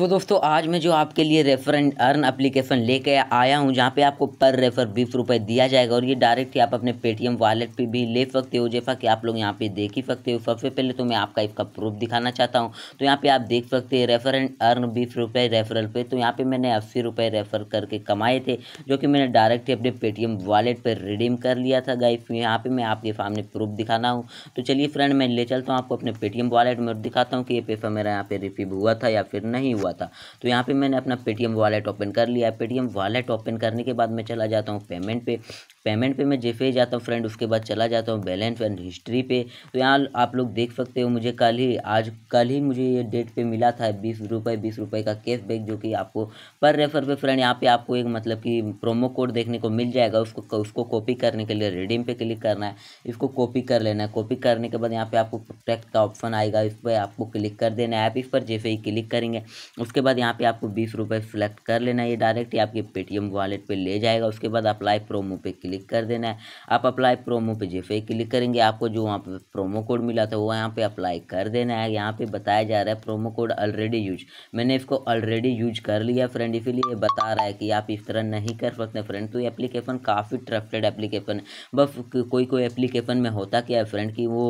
सो दोस्तों आज मैं जो आपके लिए रेफर एंड अर्न ले लेके आया हूँ जहाँ पे आपको पर रेफर बीस रुपये दिया जाएगा और ये डायरेक्ट ही आप अपने पेटीएम वॉलेट पे भी ले सकते हो जैसा कि आप लोग यहाँ पे देख ही सकते हो सबसे पहले तो मैं आपका इसका प्रूफ दिखाना चाहता हूँ तो यहाँ पे आप देख सकते हैं रेफर एंड अर्न बीस रुपये रेफरल पे तो यहाँ पर मैंने अस्सी रुपये रेफर करके कमाए थे जो कि मैंने डायरेक्ट ही अपने पेटीएम वॉलेट पर रिडीम कर लिया था गाइफ तो यहाँ पर मैं आपके सामने प्रूफ दिखाना हूँ तो चलिए फ्रेंड मैं ले चलता हूँ आपको अपने पेटीएम वॉलेट में दिखाता हूँ कि ये पैसा मेरा यहाँ पर रिसीव हुआ था या फिर नहीं हुआ हुआ था तो यहाँ पे मैंने अपना पेटीएम वॉलेट ओपन कर लिया पेटीएम वॉलेट ओपन करने के बाद मैं चला जाता हूँ पेमेंट पे पेमेंट पे मैं जेफे जाता हूँ फ्रेंड उसके बाद चला जाता हूँ बैलेंस एंड हिस्ट्री पे तो यहाँ आप लोग देख सकते हो मुझे कल ही आज कल ही मुझे ये डेट पे मिला था बीस रुपये बीस रुपये का कैश बैक जो कि आपको पर रेफर पे फ्रेंड यहाँ पे आपको एक मतलब कि प्रोमो कोड देखने को मिल जाएगा उसको उसको कॉपी करने के लिए रिडीम पे क्लिक करना है इसको कॉपी कर लेना है कॉपी करने के बाद यहाँ पर आपको प्रोटेक्ट का ऑप्शन आएगा इस पर आपको क्लिक कर देना है ऐप इस पर जेफे क्लिक करेंगे उसके बाद यहाँ पे आपको बीस रुपये सेलेक्ट कर लेना है ये डायरेक्ट ही आपके पेटीएम वॉलेट पे ले जाएगा उसके बाद अप्लाई प्रोमो पे क्लिक कर देना है आप अप्लाई प्रोमो पे जैसे ही क्लिक करेंगे आपको जो वहाँ पे प्रोमो कोड मिला था वो यहाँ पे अप्लाई कर देना है यहाँ पे बताया जा रहा है प्रोमो कोड ऑलरेडी यूज मैंने इसको ऑलरेडी यूज कर लिया फ्रेंड इसीलिए बता रहा है कि आप इस तरह नहीं कर सकते फ्रेंड तो ये एप्लीकेशन काफ़ी ट्रस्टेड एप्लीकेशन है बस कोई कोई एप्लीकेशन में होता क्या है फ्रेंड कि वो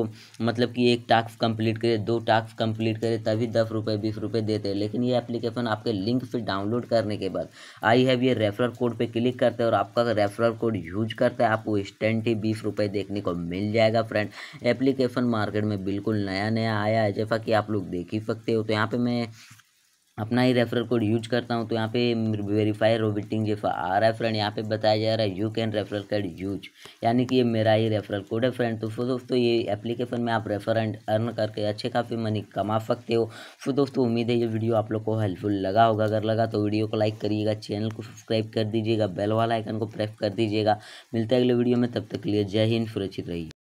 मतलब कि एक टास्क कम्प्लीट करे दो टास्क कंप्लीट करे तभी दस रुपये बीस रुपये देते लेकिन ये एप्लीकेशन आपके लिंक से डाउनलोड करने के बाद आई हैव ये रेफरल कोड पे क्लिक करते हैं और आपका रेफरल कोड यूज करते है आपको इंस्टेंट ही बीस रुपये देखने को मिल जाएगा फ्रेंड एप्लीकेशन मार्केट में बिल्कुल नया नया आया है जैसा कि आप लोग देख ही सकते हो तो यहाँ पर मैं अपना ही रेफरल कोड यूज करता हूँ तो यहाँ पे वेरीफाई रोबिटिंग जेफ आ रहा है फ्रेंड यहाँ पे बताया जा रहा है you can referral code use यानी कि ये मेरा ही रेफरल कोड है फ्रेंड तो फिर दोस्तों ये एप्लीकेशन में आप रेफरेंट अर्न करके अच्छे काफ़ी मनी कमा सकते हो फिर दोस्तों उम्मीद है ये वीडियो आप लोग को हेल्पफुल लगा होगा अगर लगा तो वीडियो को लाइक करिएगा चैनल को सब्सक्राइब कर दीजिएगा बेल वाला आइकन को प्रेस कर दीजिएगा मिलते हैं अगले वीडियो में तब तक के लिए जय हिंद सुरक्षित रहिए